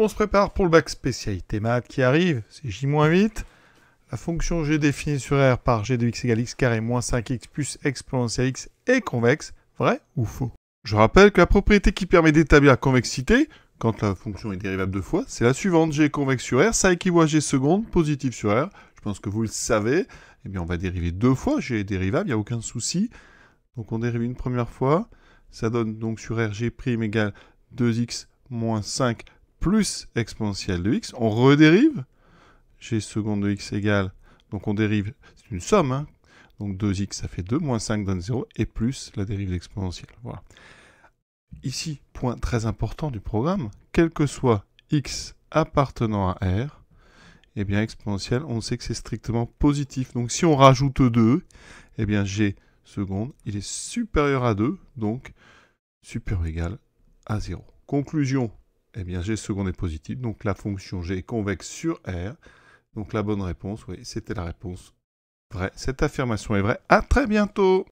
On se prépare pour le bac spécialité maths qui arrive, c'est J-8. La fonction g définie sur R par g de x égale x carré moins 5x plus exponentielle x est convexe, vrai ou faux Je rappelle que la propriété qui permet d'établir la convexité, quand la fonction est dérivable deux fois, c'est la suivante, g convexe sur R, ça équivaut à g seconde, positive sur R. Je pense que vous le savez, eh bien on va dériver deux fois, g est dérivable, il n'y a aucun souci. Donc on dérive une première fois, ça donne donc sur R g' égale 2x moins 5 plus exponentielle de x. On redérive. g seconde de x égale. Donc on dérive, c'est une somme. Hein. Donc 2x, ça fait 2, moins 5 donne 0, et plus la dérive exponentielle. Ici, point très important du programme, quel que soit x appartenant à R, et eh bien exponentielle, on sait que c'est strictement positif. Donc si on rajoute 2, et eh bien g seconde, il est supérieur à 2, donc supérieur ou égal à 0. Conclusion, eh bien, g seconde est positive, donc la fonction g est convexe sur R. Donc la bonne réponse, oui, c'était la réponse vraie. Cette affirmation est vraie. À très bientôt